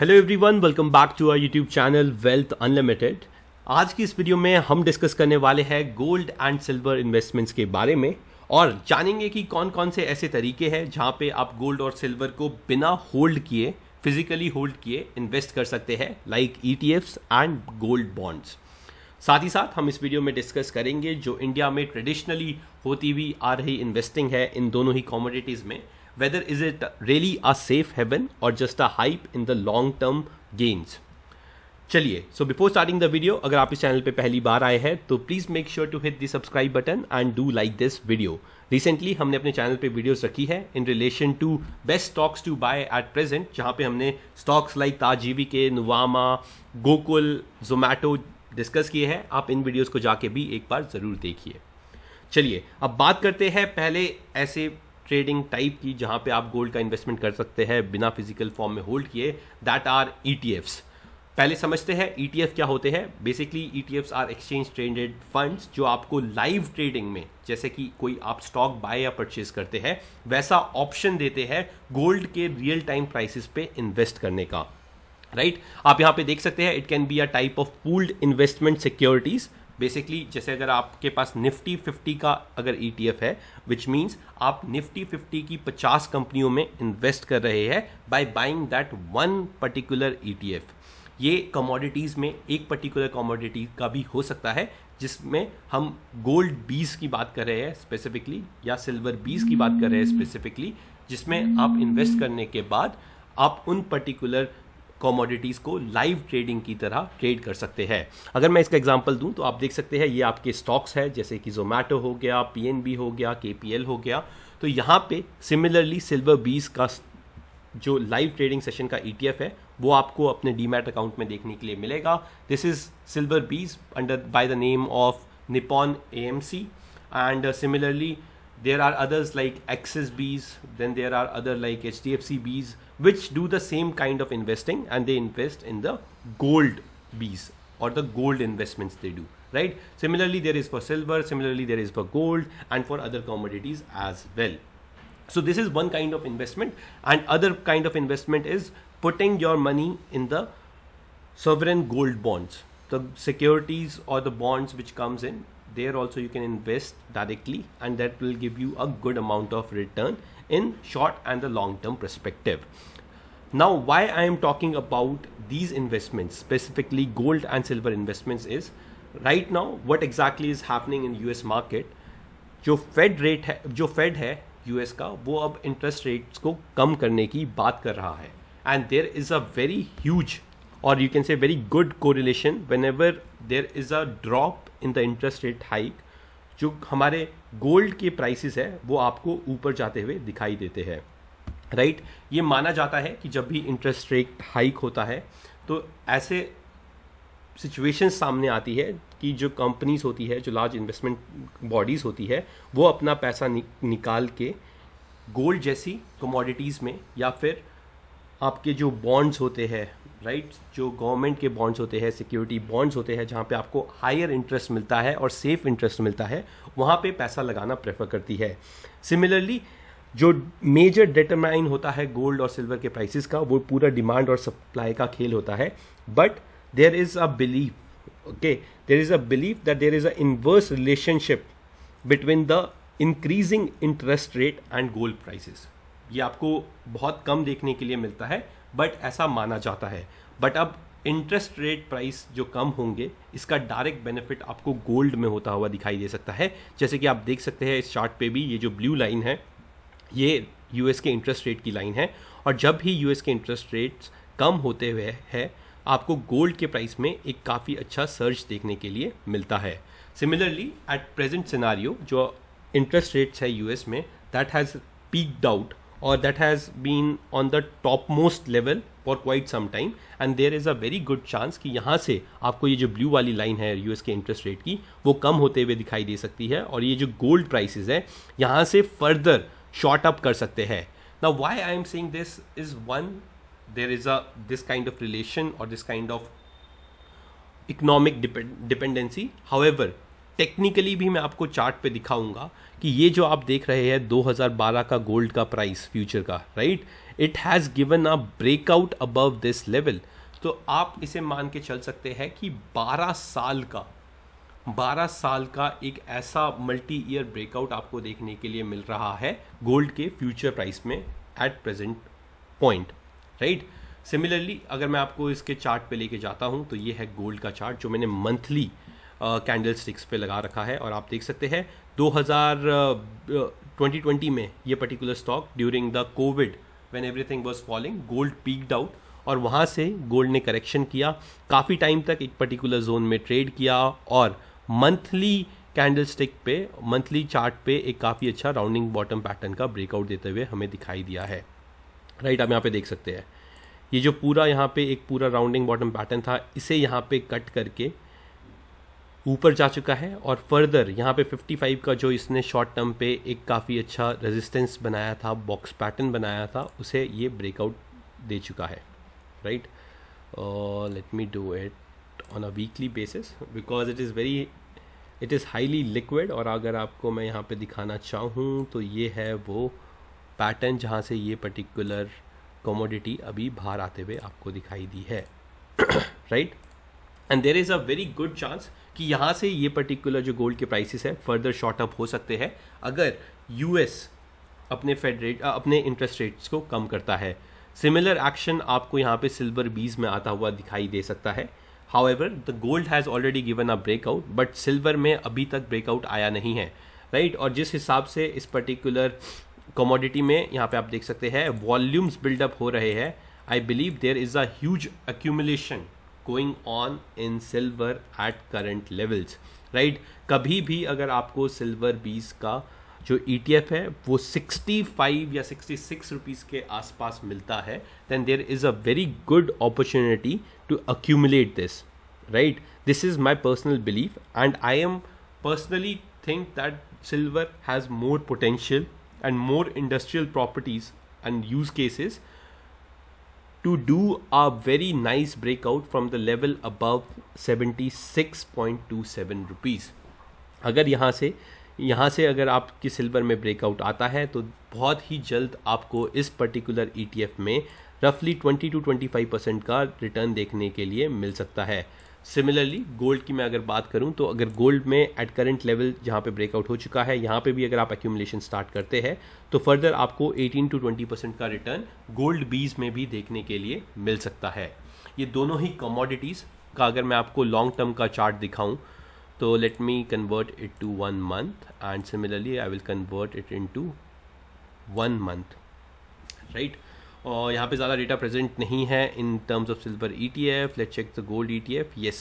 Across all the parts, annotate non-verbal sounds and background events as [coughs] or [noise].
Hello everyone welcome back to our YouTube channel wealth unlimited आज की इस video में हम डिस्कस करने वाले हैं गोल्ड एंड सिल्वर इन्वेस्टमेंट्स के बारे में और जानेंगे कि कौन कौन से ऐसे तरीके हैं जहां पे आप गोल्ड और सिल्वर को बिना होल्ड किए फिजिकली होल्ड किए इन्वेस्ट कर सकते हैं like E and gold bonds साथ ही साथ हम इस वीडियो में डिस्कस करेंगे जो इंडिया में ट्रेडिशनली होती हुई आ रही इन्वेस्टिंग है इन दोनों ही कॉमोडिटीज़ में whether is it really a safe haven or just a hype in the long term gains चलिए so before starting the video अगर आप इस चैनल पे पहली बार आए हैं तो please make sure to hit the subscribe button and do like this video recently हमने अपने चैनल पे वीडियोस रखी है in relation to best stocks to buy at present जहां पे हमने स्टॉक्स लाइक ताजीवी के नुवामा गोकुल जोमैटो डिस्कस किए हैं आप इन वीडियोज़ को जाके भी एक बार ज़रूर देखिए चलिए अब बात करते हैं पहले ऐसे ट्रेडिंग टाइप की जहाँ पे आप गोल्ड का इन्वेस्टमेंट कर सकते हैं बिना फिजिकल फॉर्म में होल्ड किए दैट आर ई पहले समझते हैं ई e क्या होते हैं basically E are exchange traded funds जो आपको लाइव ट्रेडिंग में जैसे कि कोई आप स्टॉक बाय या परचेज करते हैं वैसा ऑप्शन देते हैं गोल्ड के रियल टाइम प्राइसेस पे इन्वेस्ट करने का राइट right? आप यहाँ पे देख सकते हैं it can be a type of pooled investment securities basically जैसे अगर आपके पास निफ्टी फिफ्टी का अगर ई e है विच मीन्स आप निफ्टी फिफ्टी की पचास कंपनियों में इन्वेस्ट कर रहे हैं by buying that one particular E ये कमोडिटीज़ में एक पर्टिकुलर कमोडिटी का भी हो सकता है जिसमें हम गोल्ड बीस की बात कर रहे हैं स्पेसिफिकली या सिल्वर बीस की बात कर रहे हैं स्पेसिफिकली जिसमें आप इन्वेस्ट करने के बाद आप उन पर्टिकुलर कॉमोडिटीज़ को लाइव ट्रेडिंग की तरह ट्रेड कर सकते हैं अगर मैं इसका एग्जाम्पल दूँ तो आप देख सकते हैं ये आपके स्टॉक्स है जैसे कि जोमेटो हो गया पी हो गया के हो गया तो यहाँ पे सिमिलरली सिल्वर बीस का जो लाइव ट्रेडिंग सेशन का ई e है वो आपको अपने डीमैट अकाउंट में देखने के लिए मिलेगा this is silver BeES under by the name of Nippon A M C and similarly there are others like Axis bees. then there are other like HDFC bees, which do the same kind of investing and they invest in the gold Bs or the gold investments they do, right? Similarly, there is for silver, similarly, there is for gold and for other commodities as well. So, this is one kind of investment, and other kind of investment is putting your money in the sovereign gold bonds, the securities or the bonds which comes in there also you can invest directly and that will give you a good amount of return in short and the long term perspective now why i am talking about these investments specifically gold and silver investments is right now what exactly is happening in us market जो Fed rate है जो Fed है US का वो अब interest rates को कम करने की बात कर रहा है and there is a very huge or you can say very good correlation whenever there is a drop in the interest rate hike जो हमारे गोल्ड के प्राइसेस है वो आपको ऊपर जाते हुए दिखाई देते हैं राइट right? ये माना जाता है कि जब भी इंटरेस्ट रेट हाइक होता है तो ऐसे सिचुएशन सामने आती है कि जो कंपनीज होती है जो लार्ज इन्वेस्टमेंट बॉडीज़ होती है वो अपना पैसा नि, निकाल के गोल्ड जैसी कमोडिटीज़ में या फिर आपके जो बॉन्ड्स होते हैं राइट जो गवर्नमेंट के बॉन्ड्स होते हैं सिक्योरिटी बॉन्ड्स होते हैं जहाँ पे आपको हायर इंटरेस्ट मिलता है और सेफ इंटरेस्ट मिलता है वहाँ पे पैसा लगाना प्रेफर करती है सिमिलरली जो मेजर डिटरमाइन होता है गोल्ड और सिल्वर के प्राइसेस का वो पूरा डिमांड और सप्लाई का खेल होता है but there is a belief okay there is a believe that there is a inverse relationship between the increasing interest rate and gold prices ये आपको बहुत कम देखने के लिए मिलता है बट ऐसा माना जाता है बट अब इंटरेस्ट रेट प्राइस जो कम होंगे इसका डायरेक्ट बेनिफिट आपको गोल्ड में होता हुआ दिखाई दे सकता है जैसे कि आप देख सकते हैं इस चार्ट पे भी ये जो ब्लू लाइन है ये यूएस के इंटरेस्ट रेट की लाइन है और जब भी यूएस के इंटरेस्ट रेट्स कम होते हुए है आपको गोल्ड के प्राइस में एक काफ़ी अच्छा सर्च देखने के लिए मिलता है सिमिलरली एट प्रेजेंट सिनारियो जो इंटरेस्ट रेट्स है यूएस में that has peaked out or that has been on the topmost level for quite some time and there is a very good chance कि यहाँ से आपको ये जो ब्लू वाली लाइन है यूएस के इंटरेस्ट रेट की वो कम होते हुए दिखाई दे सकती है और ये जो गोल्ड प्राइसेज है यहाँ से फर्दर शॉर्ट अप कर सकते हैं ना why I am saying this is one there is a this kind of relation और this kind of economic dependency however technically भी मैं आपको चार्ट पे दिखाऊंगा कि ये जो आप देख रहे हैं 2012 का गोल्ड का प्राइस फ्यूचर का right it has given a breakout above this level तो आप इसे मान के चल सकते हैं कि 12 साल का 12 साल का एक ऐसा मल्टी ईयर ब्रेकआउट आपको देखने के लिए मिल रहा है गोल्ड के फ्यूचर प्राइस में at present point right similarly अगर मैं आपको इसके चार्ट पे लेके जाता हूं तो ये है गोल्ड का चार्ट जो मैंने मंथली कैंडल स्टिक्स पर लगा रखा है और आप देख सकते हैं ट्वेंटी 2020 में ये particular stock during the Covid when everything was falling gold peaked out और वहाँ से गोल्ड ने करेक्शन किया काफ़ी टाइम तक एक पर्टिकुलर जोन में ट्रेड किया और मंथली कैंडल स्टिक पे मंथली चार्ट पे एक काफ़ी अच्छा राउंडिंग बॉटम पैटर्न का ब्रेकआउट देते हुए हमें दिखाई दिया है राइट आप यहाँ पे देख सकते हैं ये जो पूरा यहाँ पे एक पूरा राउंडिंग बॉटम पैटर्न था इसे यहाँ पे कट करके ऊपर जा चुका है और फर्दर यहाँ पे 55 का जो इसने शॉर्ट टर्म पे एक काफ़ी अच्छा रेजिस्टेंस बनाया था बॉक्स पैटर्न बनाया था उसे ये ब्रेकआउट दे चुका है right let me do it on a weekly basis because it is very it is highly liquid और अगर आपको मैं यहाँ पे दिखाना चाहूँ तो ये है वो पैटर्न जहाँ से ये पर्टिकुलर कमोडिटी अभी बाहर आते हुए आपको दिखाई दी है right [coughs] right? And there is a very good chance कि यहाँ से ये पर्टिकुलर जो गोल्ड के प्राइसेस है फर्दर शॉर्ट अप हो सकते हैं अगर यूएस अपने फेड रेट अपने इंटरेस्ट रेट्स को कम करता है सिमिलर एक्शन आपको यहाँ पे सिल्वर बीज में आता हुआ दिखाई दे सकता है however the gold has already given a breakout but silver में अभी तक ब्रेकआउट आया नहीं है राइट right? और जिस हिसाब से इस पर्टिकुलर कमोडिटी में यहाँ पे आप देख सकते हैं वॉल्यूम्स बिल्डअप हो रहे हैं I believe there is a huge accumulation going on in silver at current levels right कभी bhi agar आपको silver bees का जो ETF है वो 65 या 66 rupees ke आसपास milta hai, then there is a very good opportunity to accumulate this right this is my personal belief and I am personally think that silver has more potential and more industrial properties and use cases to do a very nice breakout from the level above 76.27 rupees अगर यहाँ से यहाँ से अगर आपके silver में breakout आता है तो बहुत ही जल्द आपको इस पर्टिकुलर ईटीएफ e में रफली 20 टू 25 परसेंट का रिटर्न देखने के लिए मिल सकता है सिमिलरली गोल्ड की मैं अगर बात करूं तो अगर गोल्ड में एट करंट लेवल जहां पे ब्रेकआउट हो चुका है यहां पे भी अगर आप एक्यूमुलेशन स्टार्ट करते हैं तो फर्दर आपको 18 टू 20 परसेंट का रिटर्न गोल्ड बीज में भी देखने के लिए मिल सकता है ये दोनों ही कमोडिटीज़ का अगर मैं आपको लॉन्ग टर्म का चार्ट दिखाऊं तो let me convert it to one month and similarly I will convert it into one month right और यहाँ पे ज़्यादा डेटा प्रेजेंट नहीं है in terms of silver E T F let check the gold E T F yes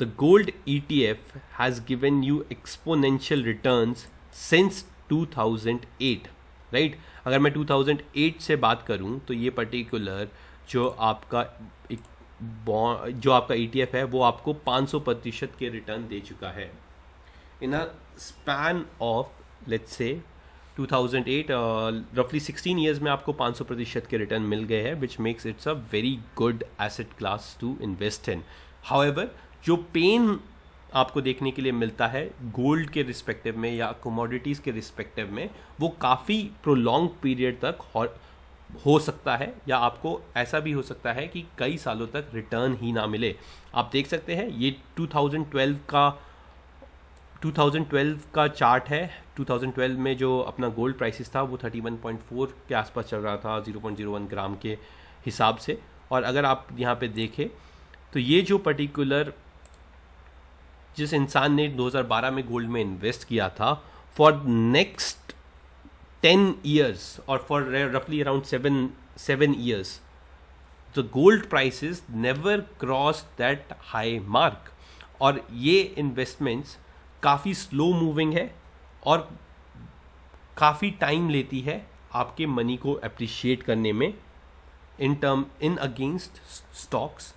the gold E T F has given you exponential return since two thousand eight right अगर मैं to thousand eight से बात करूँ तो ये particular जो आपका एक जो आपका ई टी एफ है वो आपको पाँच सौ प्रतिशत के रिटर्न दे चुका है in a span of let's से 2008 रफली सिक्सटीन ईयर्स में आपको 500 प्रतिशत के रिटर्न मिल गए हैं which makes it's a very good asset class to invest in how जो पेन आपको देखने के लिए मिलता है गोल्ड के रिस्पेक्टिव में या कमोडिटीज़ के रिस्पेक्टिव में वो काफ़ी प्रोलॉन्ग पीरियड तक हो सकता है या आपको ऐसा भी हो सकता है कि कई सालों तक रिटर्न ही ना मिले आप देख सकते हैं ये 2012 का 2012 का चार्ट है 2012 में जो अपना गोल्ड प्राइसेस था वो 31.4 के आसपास चल रहा था 0.01 ग्राम के हिसाब से और अगर आप यहाँ पे देखें तो ये जो पर्टिकुलर जिस इंसान ने 2012 में गोल्ड में इन्वेस्ट किया था फॉर नेक्स्ट टेन ईयर्स और फॉर रफली around seven seven years the gold prices never cross that high mark और ये इन्वेस्टमेंट्स काफ़ी स्लो मूविंग है और काफ़ी टाइम लेती है आपके मनी को अप्रिशिएट करने में in term in against stocks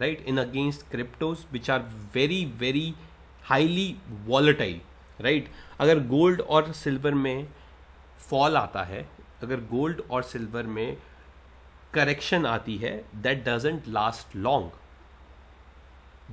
right in against cryptos which are very very highly volatile right अगर गोल्ड और सिल्वर में फॉल आता है अगर गोल्ड और सिल्वर में करेक्शन आती है that doesn't last long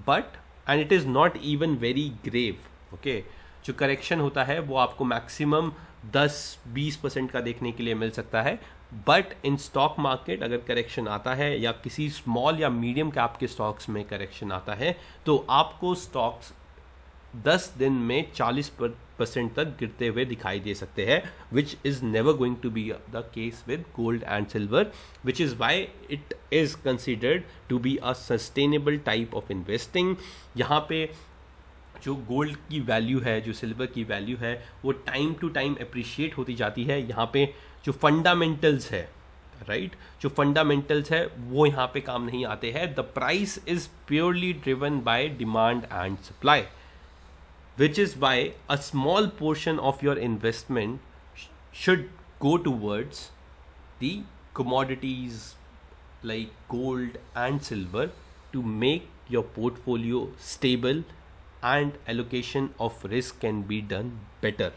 but and it is not even very grave okay जो करेक्शन होता है वो आपको मैक्सिमम 10-20 परसेंट का देखने के लिए मिल सकता है बट इन स्टॉक मार्केट अगर करेक्शन आता है या किसी स्मॉल या मीडियम कैप के स्टॉक्स में करेक्शन आता है तो आपको स्टॉक्स 10 दिन में 40 पर परसेंट तक गिरते हुए दिखाई दे सकते हैं which is never going to be the case with gold and silver which is why it is considered to be a sustainable type of investing यहाँ पे जो गोल्ड की वैल्यू है जो सिल्वर की वैल्यू है वो टाइम टू टाइम अप्रिशिएट होती जाती है यहाँ पे जो फंडामेंटल्स है राइट right? जो फंडामेंटल्स है वो यहाँ पे काम नहीं आते हैं the price is purely driven by demand and supply which is why a small portion of your investment sh- should go towards the commodities like gold and silver to make your portfolio stable and allocation of risk can be done better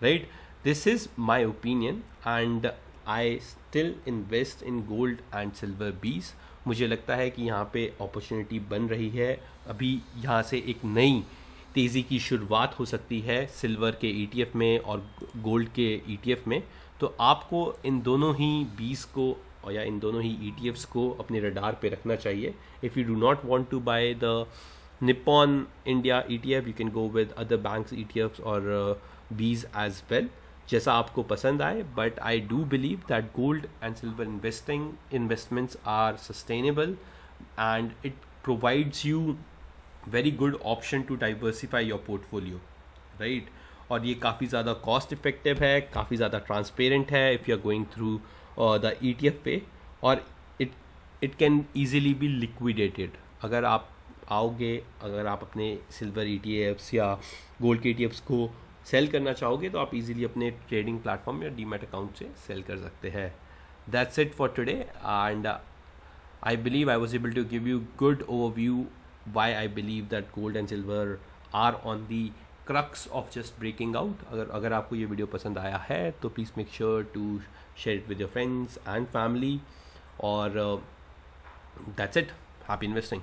right this is my opinion and I still invest in gold and silver. Bees. मुझे लगता है कि यहाँ पे opportunity बन रही है अभी यहाँ से एक नई तेज़ी की शुरुआत हो सकती है सिल्वर के ई e में और गोल्ड के ई e में तो आपको इन दोनों ही बीस को या इन दोनों ही ई e को अपने रडार पे रखना चाहिए if you do not want to buy the Nippon India F you can go with other banks ETFs और बीज एज वेल जैसा आपको पसंद आए but I do believe that gold and silver investing investments are sustainable and it provides you very good option to diversify your portfolio right और ये काफ़ी ज़्यादा cost effective है काफ़ी ज़्यादा ट्रांसपेरेंट है if you are going through the E T F पे और it it can easily be liquidated अगर आप आओगे अगर आप अपने सिल्वर ई टी एफ्स या गोल्ड के ई टी एफ्स को सेल करना चाहोगे तो आप इजीली अपने ट्रेडिंग प्लेटफॉर्म या डीमेट अकाउंट से सेल कर सकते हैं that's it for today and I believe I was able to give you good overview why I believe that gold and silver are on the crux of just breaking out. अगर अगर आपको ये video पसंद please make sure to share it with your friends and family. और uh, that's it. Happy investing.